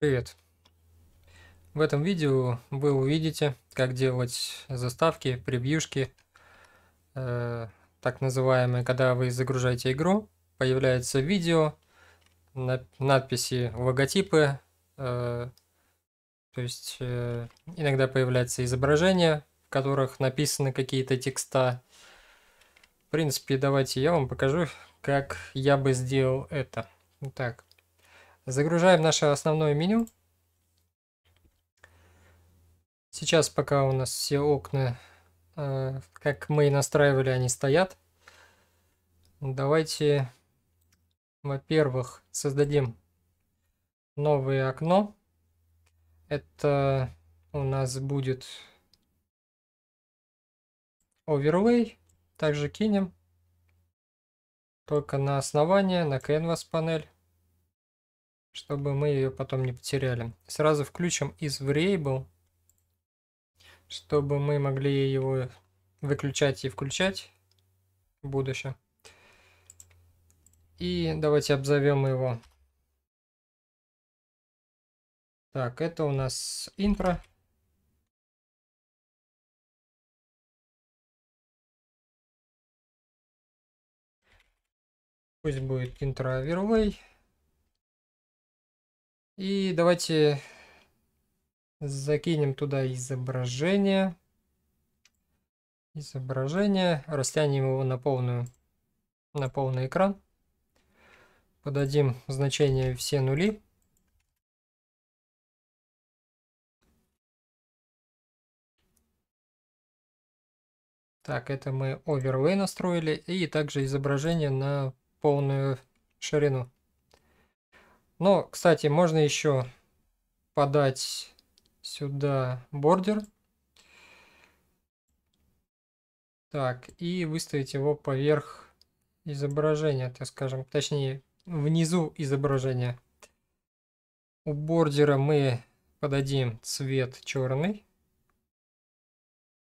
Привет! В этом видео вы увидите, как делать заставки, превьюшки, э, так называемые, когда вы загружаете игру, появляется видео, на, надписи, логотипы, э, то есть э, иногда появляется изображение, в которых написаны какие-то текста. В принципе, давайте я вам покажу, как я бы сделал это. Так, Загружаем наше основное меню. Сейчас пока у нас все окна, э, как мы и настраивали, они стоят. Давайте, во-первых, создадим новое окно. Это у нас будет overlay. Также кинем. Только на основание, на canvas панель чтобы мы ее потом не потеряли. Сразу включим из variable, чтобы мы могли его выключать и включать в будущем. И давайте обзовем его. Так, это у нас интро. Пусть будет интро overlay. И давайте закинем туда изображение. Изображение. Растянем его на полную, на полный экран. Подадим значение все нули. Так, это мы оверлей настроили и также изображение на полную ширину. Но, кстати, можно еще подать сюда бордер. Так, и выставить его поверх изображения, так скажем, точнее, внизу изображения. У бордера мы подадим цвет черный.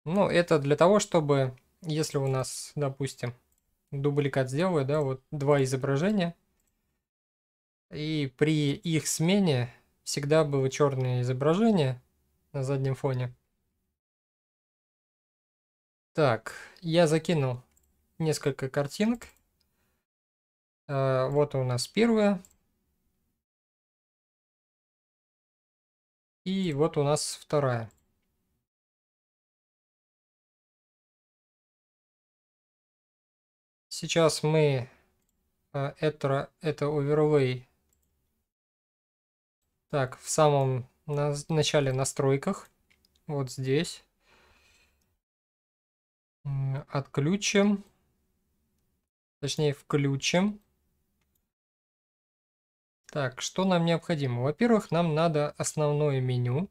Ну, это для того, чтобы, если у нас, допустим, дубликат сделаю, да, вот два изображения – и при их смене всегда было черное изображение на заднем фоне. Так, я закинул несколько картинок. А, вот у нас первая. И вот у нас вторая. Сейчас мы а, это, это overlay так, в самом на начале настройках, вот здесь, отключим, точнее включим. Так, что нам необходимо? Во-первых, нам надо основное меню,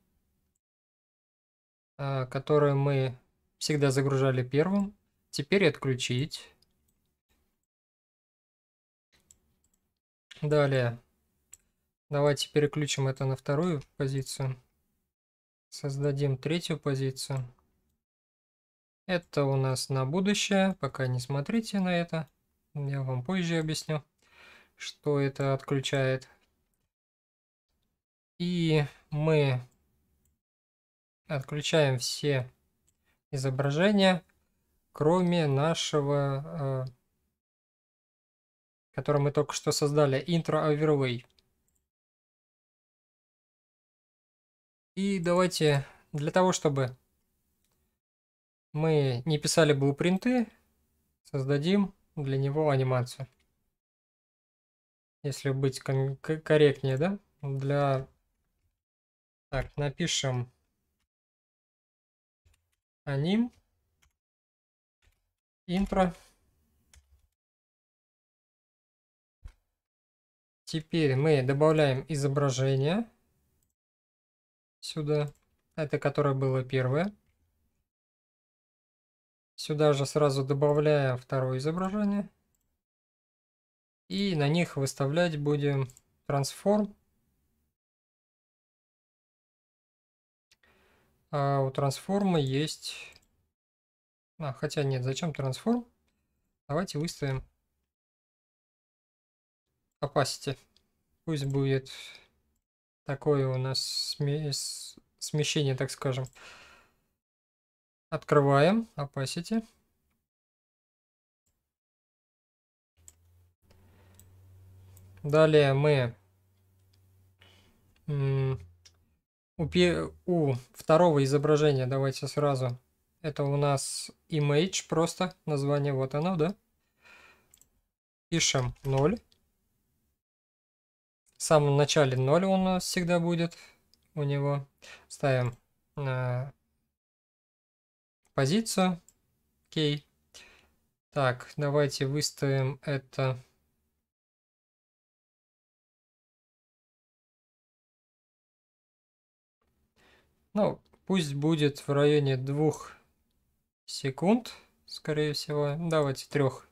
а, которое мы всегда загружали первым. Теперь отключить. Далее Давайте переключим это на вторую позицию. Создадим третью позицию. Это у нас на будущее. Пока не смотрите на это. Я вам позже объясню, что это отключает. И мы отключаем все изображения, кроме нашего, э, которое мы только что создали, Intro Overlay. И давайте для того, чтобы мы не писали блупринты, создадим для него анимацию. Если быть корректнее, да? Для... Так, напишем аним интро. Теперь мы добавляем изображение сюда. Это которое было первое. Сюда же сразу добавляя второе изображение. И на них выставлять будем трансформ. А у трансформа есть... А, хотя нет, зачем трансформ? Давайте выставим opacity. Пусть будет такое у нас смещение, так скажем. Открываем opacity. Далее мы у, у второго изображения давайте сразу. Это у нас image, просто название, вот оно, да? Пишем 0. В самом начале 0 у нас всегда будет у него. Ставим э, позицию. Окей. Так, давайте выставим это... Ну, пусть будет в районе двух секунд, скорее всего. Давайте трех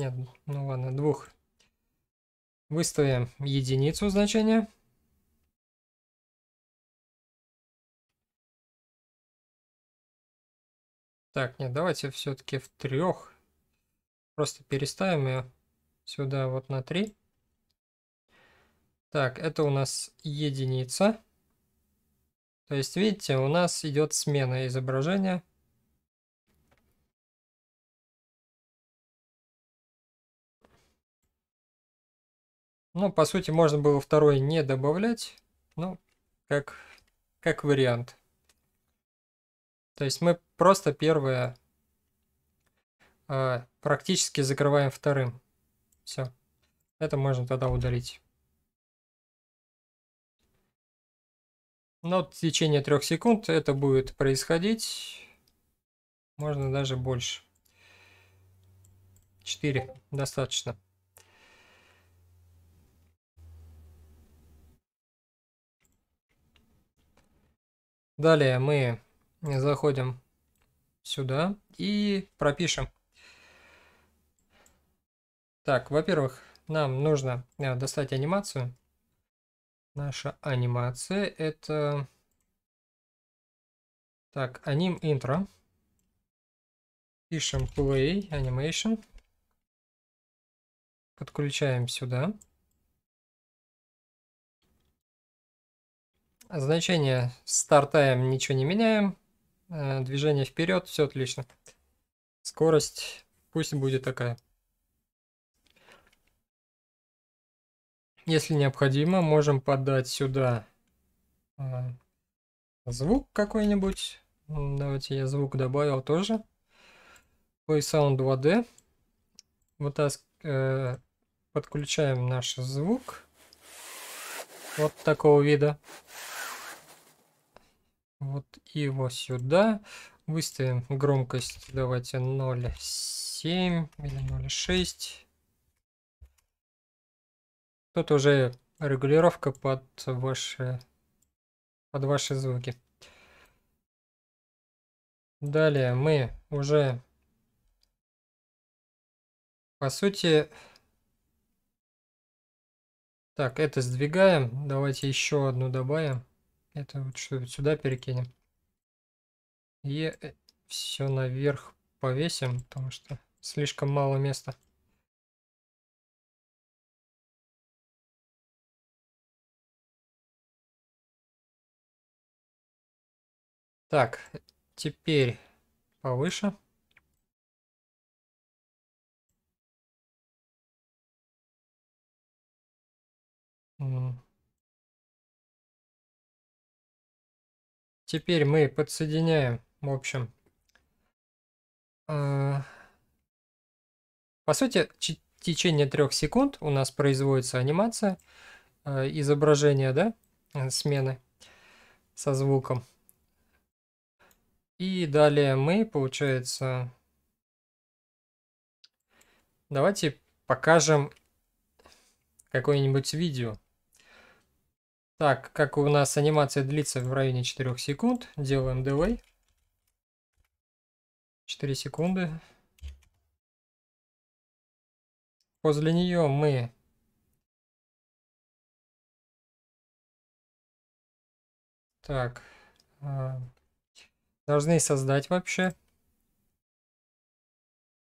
Нет, ну ладно, двух. Выставим единицу значения. Так, нет, давайте все-таки в трех. Просто переставим ее сюда вот на 3. Так, это у нас единица. То есть, видите, у нас идет смена изображения. Ну, по сути, можно было второй не добавлять, ну, как, как вариант. То есть мы просто первое э, практически закрываем вторым. Все. Это можно тогда удалить. Но в течение трех секунд это будет происходить. Можно даже больше. 4 достаточно. Далее мы заходим сюда и пропишем. Так, во-первых, нам нужно э, достать анимацию. Наша анимация это... Так, аним интро. Пишем play animation. Подключаем сюда. Значение стартаем, ничего не меняем. Э, движение вперед, все отлично. Скорость пусть будет такая. Если необходимо, можем подать сюда э, звук какой-нибудь. Давайте я звук добавил тоже. PlaySound 2D. Вот Э, подключаем наш звук. Вот такого вида. Вот его сюда. Выставим громкость, давайте 0,7 или 0,6. Тут уже регулировка под ваши, под ваши звуки. Далее мы уже, по сути, так, это сдвигаем. Давайте еще одну добавим. Это вот что сюда перекинем. И э, все наверх повесим, потому что слишком мало места. Так, теперь повыше. Mm-hmm. Теперь мы подсоединяем, в общем, э, по сути, в течение трех секунд у нас производится анимация э, изображения, да, э, смены со звуком. И далее мы, получается, давайте покажем какое-нибудь видео. Так, как у нас анимация длится в районе 4 секунд, делаем delay. 4 секунды. После нее мы так а, должны создать вообще.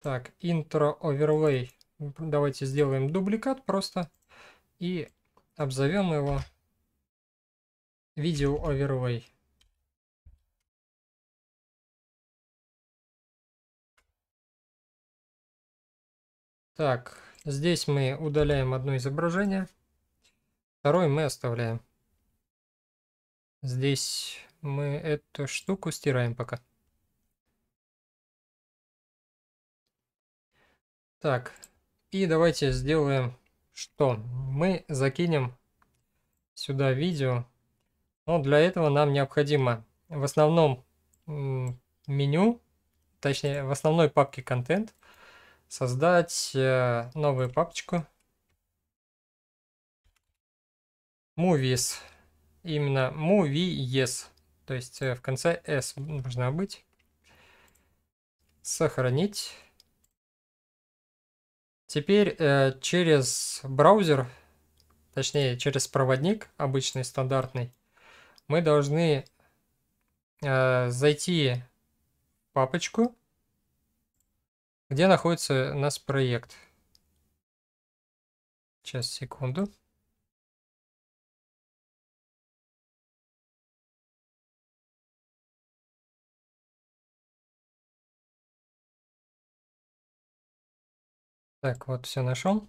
Так, интро overlay. Давайте сделаем дубликат просто и обзовем его Видео овервей. Так, здесь мы удаляем одно изображение. Второе мы оставляем. Здесь мы эту штуку стираем пока. Так, и давайте сделаем что? Мы закинем сюда видео но для этого нам необходимо в основном меню, точнее в основной папке контент, создать э, новую папочку movies. Именно movies, то есть э, в конце s должна быть. Сохранить. Теперь э, через браузер, точнее через проводник обычный, стандартный, мы должны э, зайти в папочку, где находится у нас проект. Сейчас, секунду. Так, вот все нашел.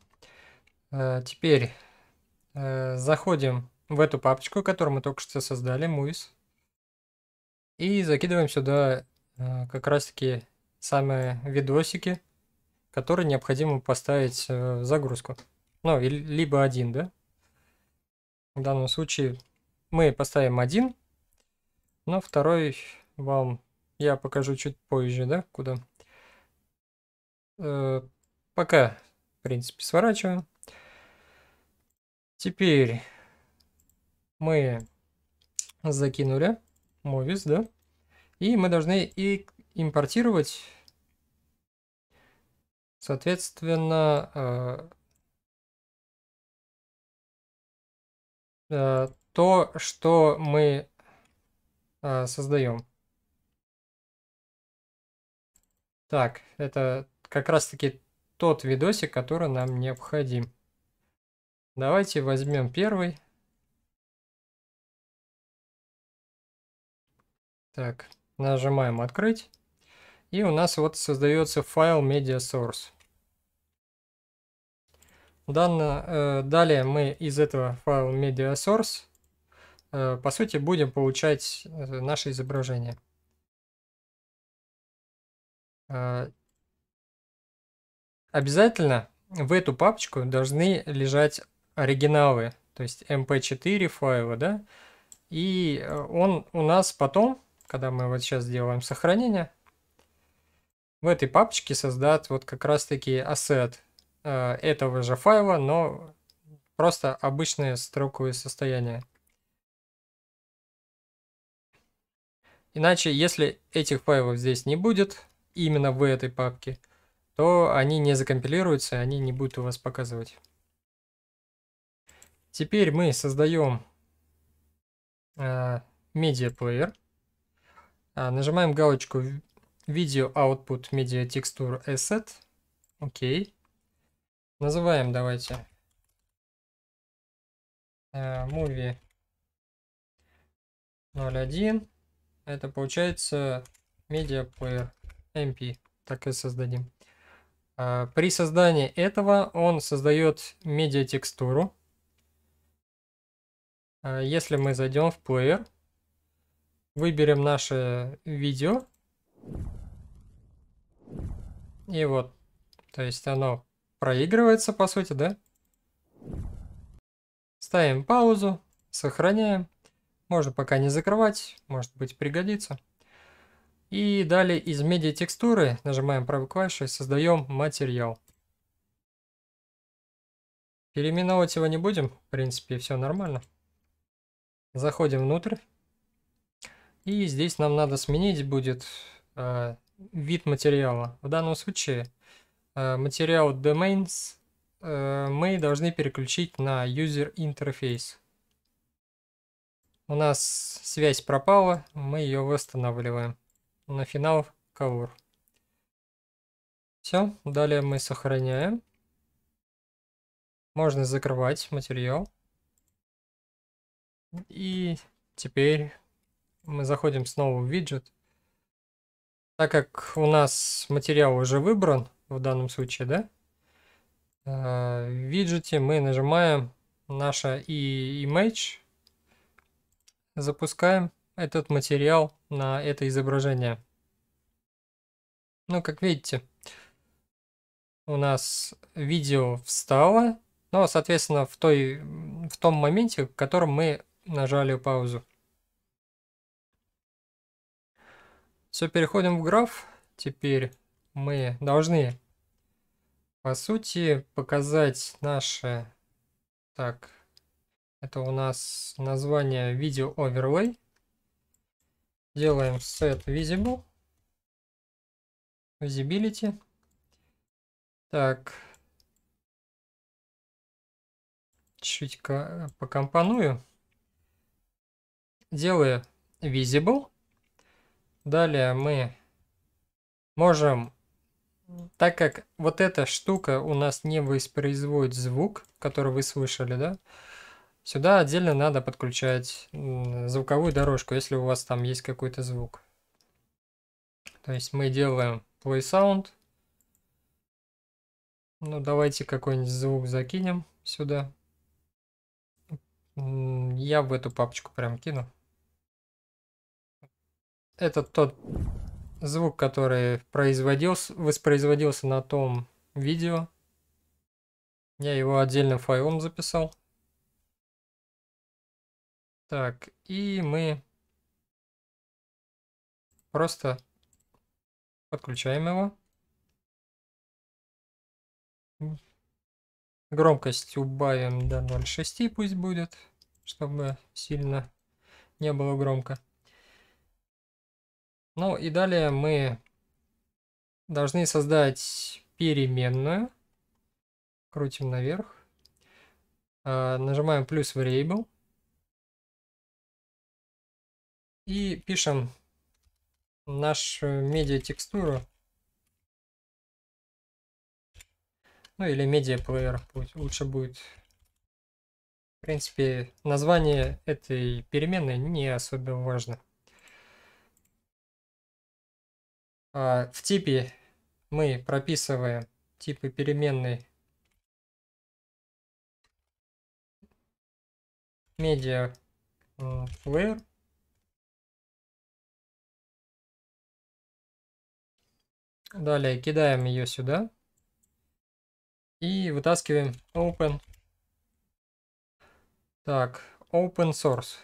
Э, теперь э, заходим в эту папочку, которую мы только что создали, MUIS. И закидываем сюда э, как раз-таки самые видосики, которые необходимо поставить э, в загрузку. Ну, и, либо один, да? В данном случае мы поставим один, но второй вам я покажу чуть позже, да, куда. Э, пока, в принципе, сворачиваем. Теперь мы закинули movies, да, и мы должны и импортировать, соответственно, э, э, то, что мы э, создаем. Так, это как раз-таки тот видосик, который нам необходим. Давайте возьмем первый. Так, нажимаем «Открыть». И у нас вот создается файл media source. Данно, э, далее мы из этого файла media source э, по сути будем получать э, наше изображение. Э, обязательно в эту папочку должны лежать оригиналы, то есть mp4 файла, да, и э, он у нас потом когда мы вот сейчас сделаем сохранение, в этой папочке создат вот как раз таки ассет э, этого же файла, но просто обычное строковое состояние. Иначе, если этих файлов здесь не будет, именно в этой папке, то они не закомпилируются, они не будут у вас показывать. Теперь мы создаем э, медиаплеер. А, нажимаем галочку Video Output Media Texture Asset. Окей. Называем давайте Movie э, 01. Это получается Media Player MP. Так и создадим. А, при создании этого он создает медиатекстуру. А, если мы зайдем в плеер, Выберем наше видео. И вот. То есть оно проигрывается, по сути, да? Ставим паузу, сохраняем. Можно пока не закрывать, может быть пригодится. И далее из медиа текстуры нажимаем правой клавишей, создаем материал. Переименовывать его не будем, в принципе, все нормально. Заходим внутрь. И здесь нам надо сменить будет э, вид материала. В данном случае э, материал domains э, мы должны переключить на user interface. У нас связь пропала, мы ее восстанавливаем. На финал cover. Все, далее мы сохраняем. Можно закрывать материал. И теперь мы заходим снова в виджет. Так как у нас материал уже выбран в данном случае, да? Э, в виджете мы нажимаем наше и image, запускаем этот материал на это изображение. Ну, как видите, у нас видео встало, но, соответственно, в, той, в том моменте, в котором мы нажали паузу. Все, переходим в граф. Теперь мы должны, по сути, показать наше. Так, это у нас название видео overlay. Делаем set visible. Visibility. Так. Чуть э, покомпоную. Делаю visible. Далее мы можем, так как вот эта штука у нас не воспроизводит звук, который вы слышали, да, сюда отдельно надо подключать звуковую дорожку, если у вас там есть какой-то звук. То есть мы делаем play sound. Ну, давайте какой-нибудь звук закинем сюда. Я в эту папочку прям кину. Это тот звук, который производился, воспроизводился на том видео. Я его отдельным файлом записал. Так, и мы просто подключаем его. Громкость убавим до 0,6 пусть будет, чтобы сильно не было громко. Ну и далее мы должны создать переменную. Крутим наверх. А, нажимаем плюс variable. И пишем нашу медиа текстуру. Ну или медиа плеер лучше будет. В принципе, название этой переменной не особо важно. А, в типе мы прописываем типы переменной media player. Далее кидаем ее сюда и вытаскиваем open. Так, open source.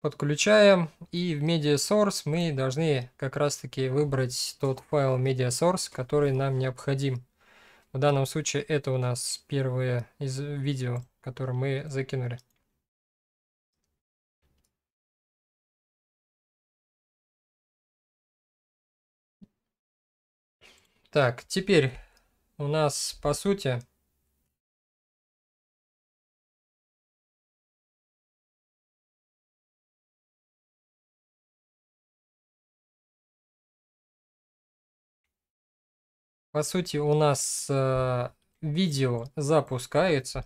Подключаем и в Media Source мы должны как раз таки выбрать тот файл Media Source, который нам необходим. В данном случае это у нас первое из видео, которое мы закинули. Так, теперь у нас по сути По сути, у нас э, видео запускается.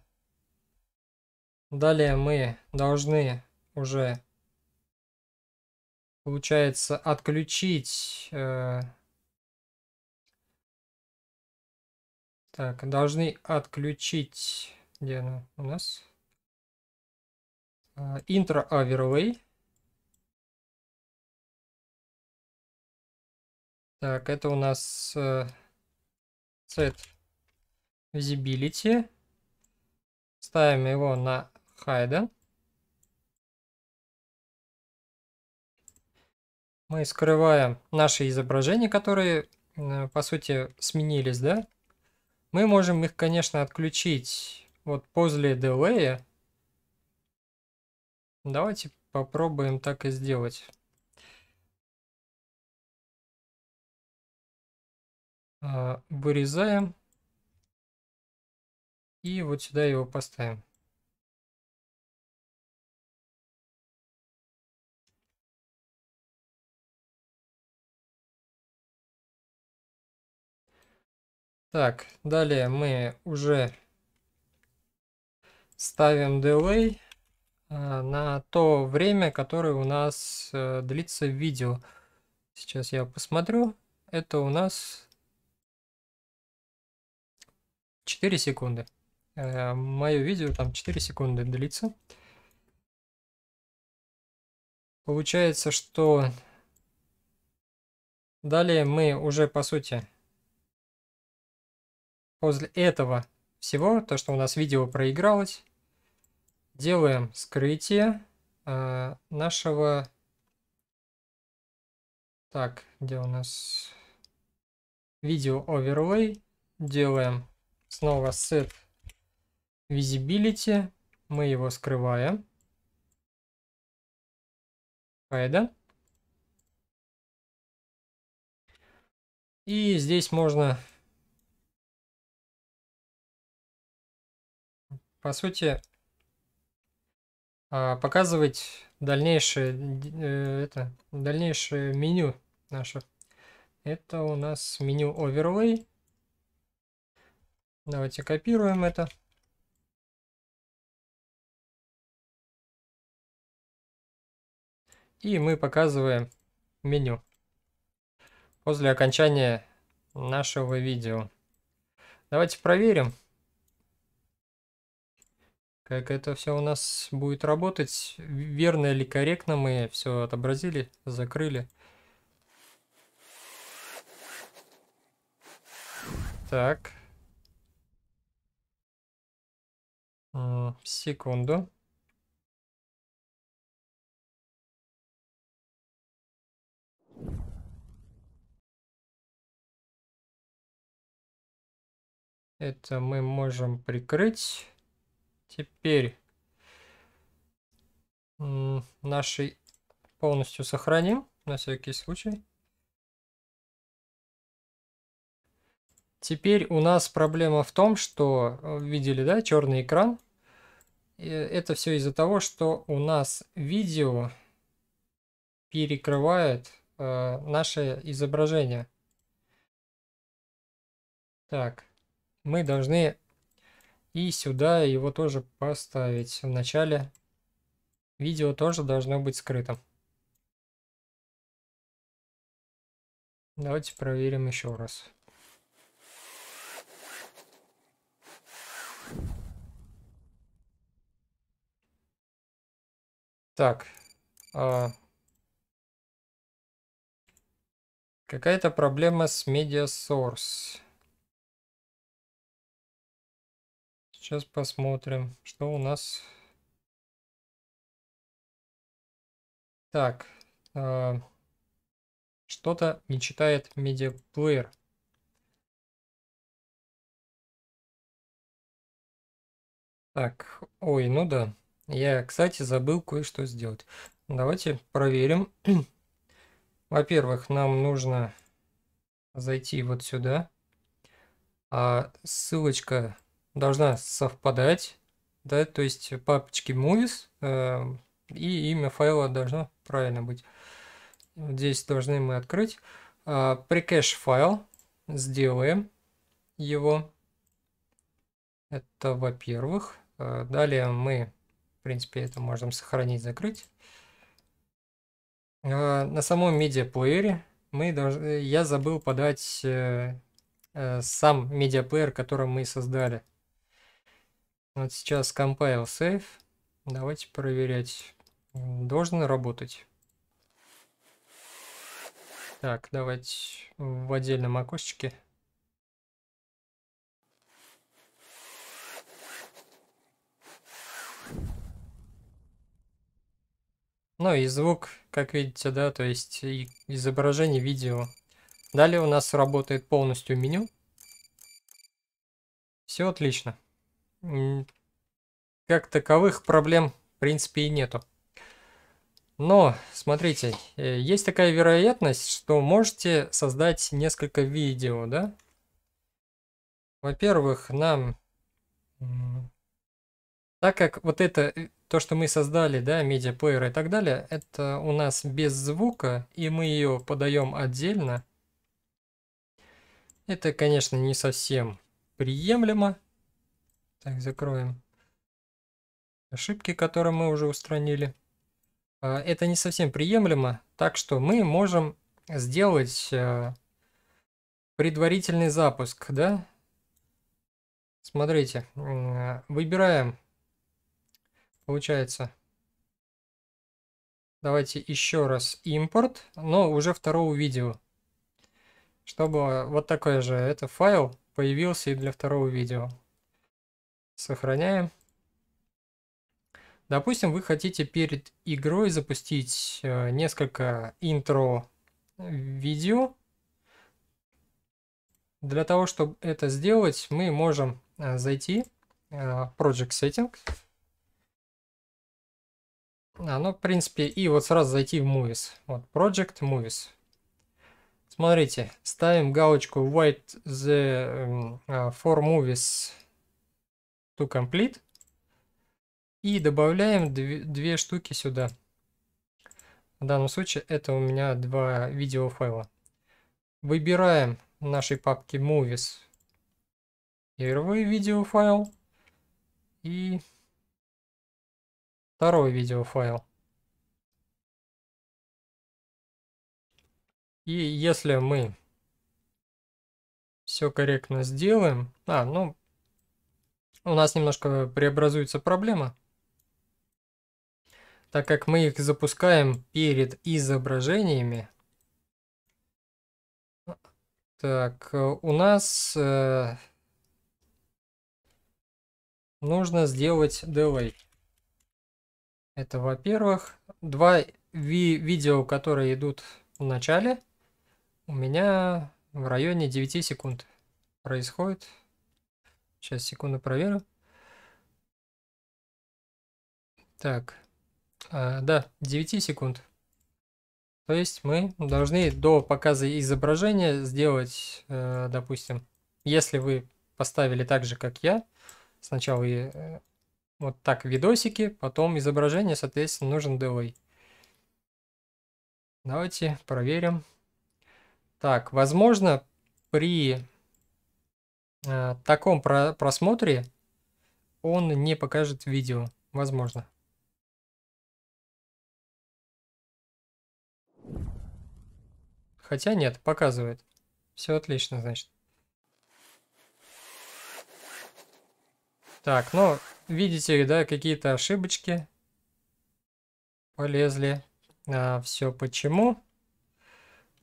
Далее мы должны уже, получается, отключить... Э, так, должны отключить... Где она у нас? Интро э, оверлей. Так, это у нас... Э, set visibility. Ставим его на hidden. Мы скрываем наши изображения, которые, э, по сути, сменились, да? Мы можем их, конечно, отключить вот после delay. Давайте попробуем так и сделать. А, вырезаем. И вот сюда его поставим. Так, далее мы уже ставим delay а, на то время, которое у нас э, длится видео. Сейчас я посмотрю. Это у нас 4 секунды. Э, Мое видео там 4 секунды длится. Получается, что далее мы уже по сути после этого всего, то что у нас видео проигралось, делаем скрытие э, нашего... Так, где у нас видео оверлей делаем Снова set visibility. Мы его скрываем. Хайда. И здесь можно, по сути, а, показывать дальнейшее, э, это, дальнейшее меню наше. Это у нас меню Overlay. Давайте копируем это. И мы показываем меню после окончания нашего видео. Давайте проверим, как это все у нас будет работать. Верно или корректно мы все отобразили, закрыли. Так. секунду. Это мы можем прикрыть. Теперь наши полностью сохраним на всякий случай. Теперь у нас проблема в том, что э, видели, да, черный экран Э, это все из-за того, что у нас видео перекрывает э, наше изображение. Так, мы должны и сюда его тоже поставить. В начале видео тоже должно быть скрыто. Давайте проверим еще раз. Так. А... Какая-то проблема с MediaSource. Сейчас посмотрим, что у нас. Так. А... Что-то не читает медиаплеер. Так, ой, ну да. Я, кстати, забыл кое-что сделать. Давайте проверим. Во-первых, нам нужно зайти вот сюда. А ссылочка должна совпадать. Да, то есть папочки movies э, и имя файла должно правильно быть. Здесь должны мы открыть. Э, файл. Сделаем его. Это во-первых. Э, далее мы в принципе, это можем сохранить, закрыть. А, на самом медиаплеере мы должны, э, я забыл подать э, э, сам медиаплеер, который мы создали. Вот сейчас compile save. Давайте проверять. Должен работать. Так, давайте в отдельном окошечке. Ну и звук, как видите, да, то есть изображение, видео. Далее у нас работает полностью меню. Все отлично. Как таковых проблем, в принципе, и нету. Но, смотрите, э, есть такая вероятность, что можете создать несколько видео, да? Во-первых, нам... Так как вот это э, то, что мы создали, да, медиаплеер и так далее, это у нас без звука, и мы ее подаем отдельно. Это, конечно, не совсем приемлемо. Так, закроем ошибки, которые мы уже устранили. А, это не совсем приемлемо, так что мы можем сделать э, предварительный запуск, да? Смотрите, выбираем получается. Давайте еще раз импорт, но уже второго видео. Чтобы вот такой же это файл появился и для второго видео. Сохраняем. Допустим, вы хотите перед игрой запустить э, несколько интро видео. Для того, чтобы это сделать, мы можем э, зайти э, в Project Settings. А, ну, в принципе, и вот сразу зайти в Movies. Вот, Project Movies. Смотрите, ставим галочку White the uh, for movies to complete. И добавляем две, две штуки сюда. В данном случае это у меня два видеофайла. Выбираем в нашей папке Movies первый видеофайл. И второй видеофайл. И если мы все корректно сделаем... А, ну, у нас немножко преобразуется проблема, так как мы их запускаем перед изображениями. Так, у нас э, нужно сделать delay. Это, во-первых, два ви видео, которые идут в начале, у меня в районе 9 секунд происходит. Сейчас секунду проверю. Так, а, да, 9 секунд. То есть мы должны до показа изображения сделать, э, допустим, если вы поставили так же, как я, сначала и э, вот так видосики, потом изображение, соответственно, нужен delay. Давайте проверим. Так, возможно, при э, таком про просмотре он не покажет видео. Возможно. Хотя нет, показывает. Все отлично, значит. Так, ну, видите, да, какие-то ошибочки полезли. А, все почему?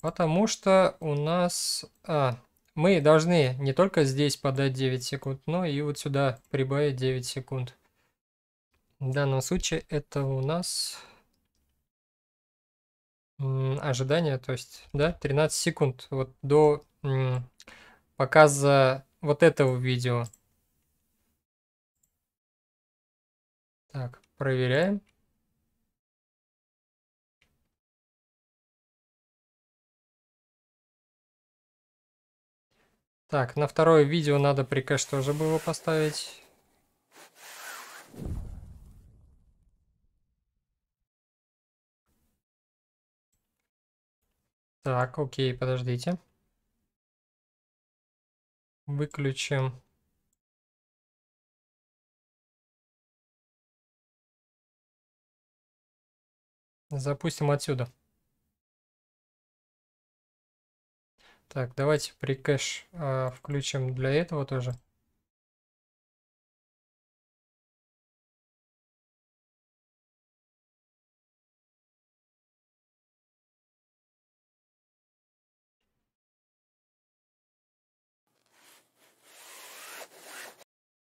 Потому что у нас... А, мы должны не только здесь подать 9 секунд, но и вот сюда прибавить 9 секунд. В данном случае это у нас ожидание, то есть, да, 13 секунд вот до показа вот этого видео. Так, проверяем. Так, на второе видео надо прикэш тоже было поставить. Так, окей, подождите. Выключим Запустим отсюда. Так, давайте прикэш э, а, включим для этого тоже.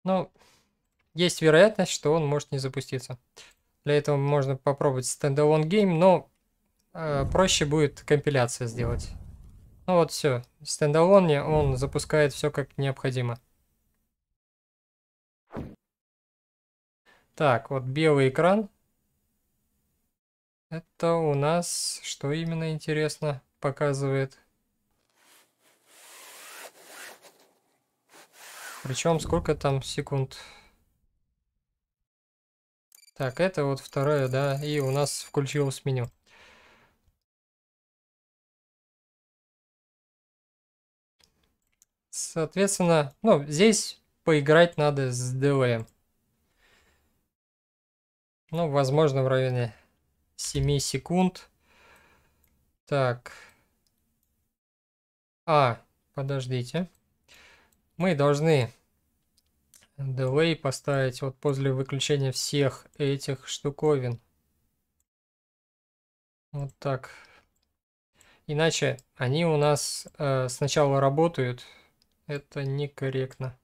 Ну, есть вероятность, что он может не запуститься. Для этого можно попробовать стендалон гейм, но э, проще будет компиляция сделать. Ну вот все, в стендалоне он запускает все как необходимо. Так, вот белый экран. Это у нас, что именно интересно, показывает. Причем сколько там секунд? Так, это вот второе, да, и у нас включилось меню. Соответственно, ну, здесь поиграть надо с ДВ. Ну, возможно, в районе 7 секунд. Так. А, подождите. Мы должны Delay поставить вот после выключения всех этих штуковин. Вот так. Иначе они у нас э, сначала работают. Это некорректно.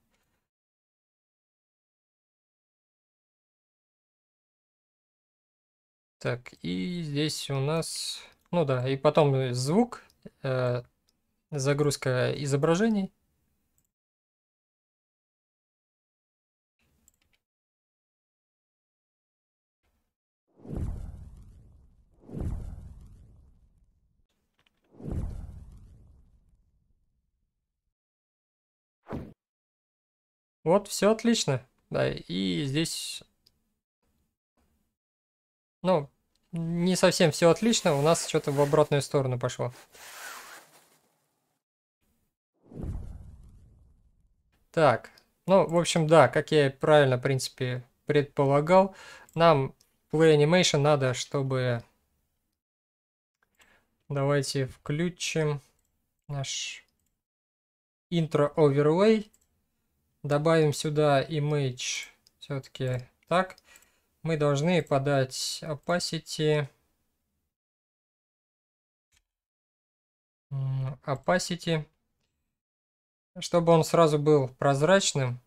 Так, и здесь у нас... Ну да, и потом звук, э, загрузка изображений. Вот, все отлично. Да, и здесь... Ну, не совсем все отлично, у нас что-то в обратную сторону пошло. Так, ну, в общем, да, как я и правильно, в принципе, предполагал, нам Play Animation надо, чтобы... Давайте включим наш интро оверлей добавим сюда image все-таки так, мы должны подать opacity, opacity, чтобы он сразу был прозрачным.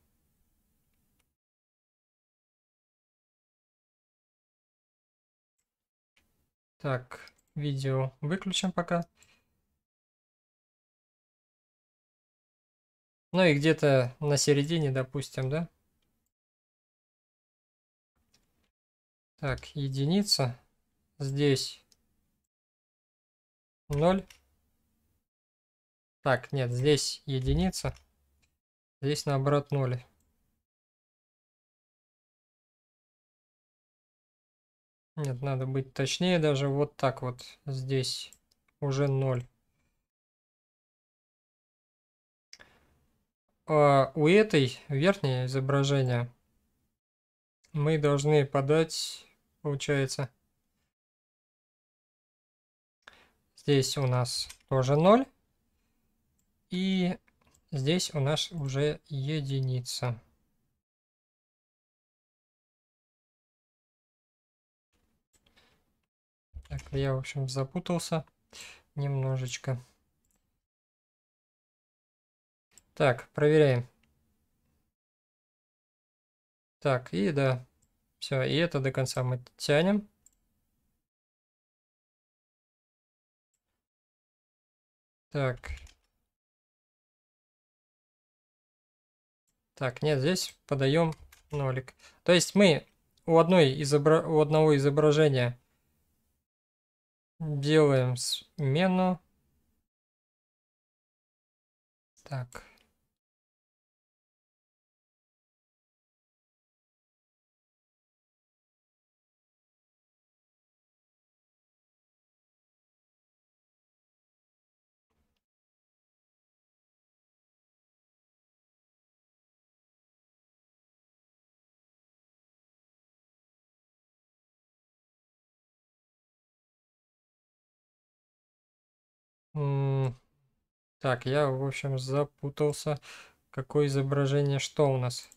Так, видео выключим пока. Ну и где-то на середине, допустим, да? Так, единица. Здесь 0. Так, нет, здесь единица. Здесь наоборот 0. Нет, надо быть точнее даже вот так вот. Здесь уже 0. А, у этой верхнее изображение мы должны подать, получается, здесь у нас тоже 0. И здесь у нас уже единица. Так, я, в общем, запутался немножечко. Так, проверяем. Так, и да. Все, и это до конца мы тянем. Так. Так, нет, здесь подаем нолик. То есть мы у, одной изобра... у одного изображения делаем смену. Так. Так, я, в общем, запутался. Какое изображение, что у нас?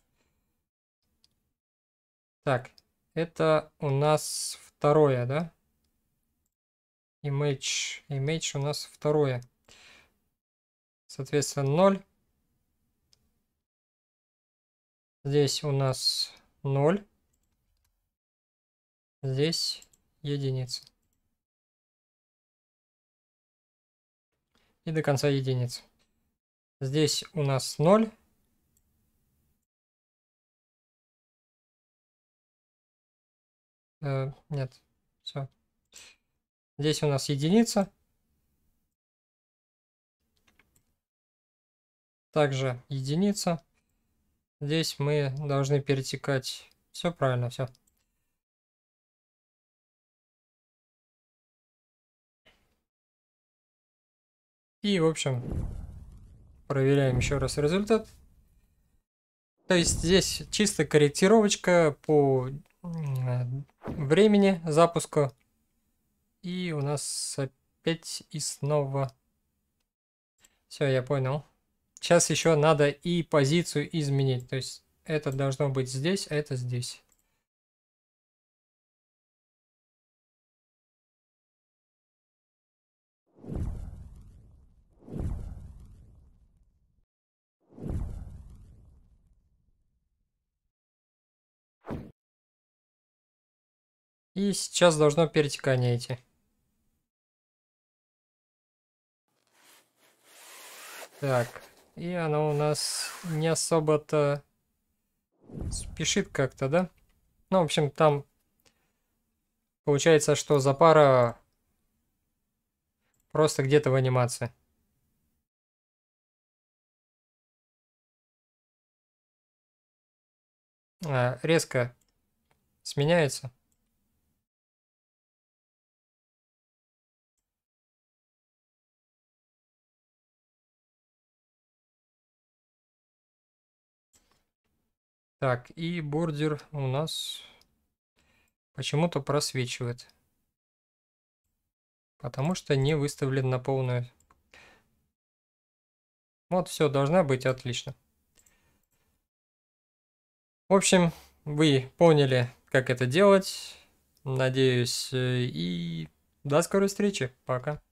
Так, это у нас второе, да? Image, image у нас второе. Соответственно, 0. Здесь у нас 0. Здесь единица. и до конца единиц. Здесь у нас 0. Э, нет, все. Здесь у нас единица. Также единица. Здесь мы должны перетекать. Все правильно, все. И, в общем, проверяем еще раз результат. То есть здесь чисто корректировочка по времени запуска. И у нас опять и снова. Все, я понял. Сейчас еще надо и позицию изменить. То есть это должно быть здесь, а это здесь. И сейчас должно перетекание идти. Так, и оно у нас не особо-то спешит как-то, да? Ну, в общем, там получается, что за пара просто где-то в анимации. А, резко сменяется. Так, и бордер у нас почему-то просвечивает. Потому что не выставлен на полную. Вот, все, должна быть отлично. В общем, вы поняли, как это делать. Надеюсь, э, и до скорой встречи. Пока.